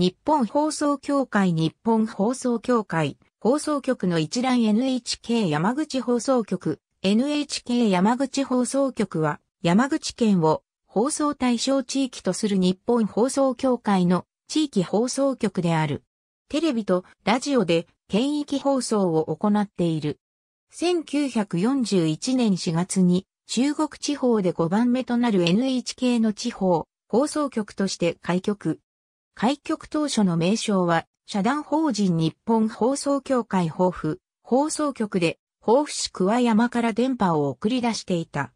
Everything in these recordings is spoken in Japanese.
日本放送協会日本放送協会放送局の一覧 NHK 山口放送局 NHK 山口放送局は山口県を放送対象地域とする日本放送協会の地域放送局である。テレビとラジオで県域放送を行っている。1941年4月に中国地方で5番目となる NHK の地方放送局として開局。開局当初の名称は、社団法人日本放送協会抱負、放送局で、抱負市桑山から電波を送り出していた。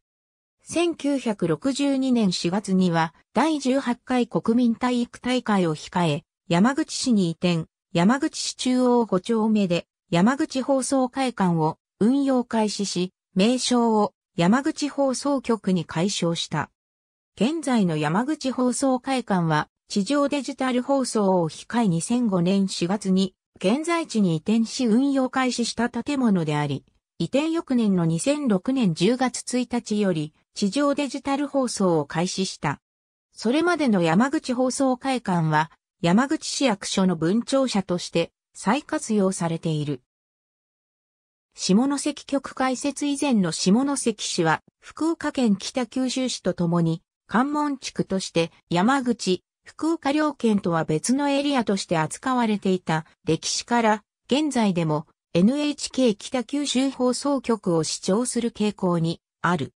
1962年4月には、第18回国民体育大会を控え、山口市に移転、山口市中央5丁目で、山口放送会館を運用開始し、名称を山口放送局に改称した。現在の山口放送会館は地上デジタル放送を控え2005年4月に現在地に移転し運用開始した建物であり、移転翌年の2006年10月1日より地上デジタル放送を開始した。それまでの山口放送会館は山口市役所の文庁舎として再活用されている。下関局開設以前の下関市は福岡県北九州市とともに関門地区として山口、福岡両県とは別のエリアとして扱われていた歴史から現在でも NHK 北九州放送局を視聴する傾向にある。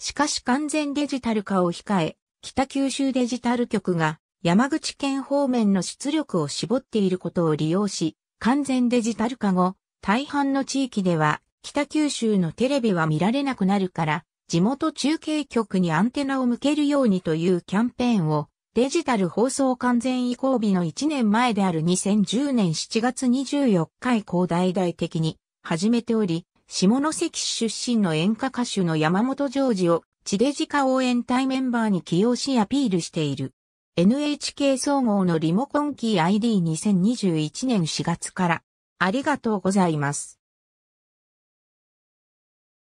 しかし完全デジタル化を控え、北九州デジタル局が山口県方面の出力を絞っていることを利用し、完全デジタル化後、大半の地域では北九州のテレビは見られなくなるから、地元中継局にアンテナを向けるようにというキャンペーンをデジタル放送完全移行日の1年前である2010年7月24日以降大々的に始めており、下関市出身の演歌歌手の山本ジョージを地デジ化応援隊メンバーに起用しアピールしている。NHK 総合のリモコンキー ID2021 年4月からありがとうございます。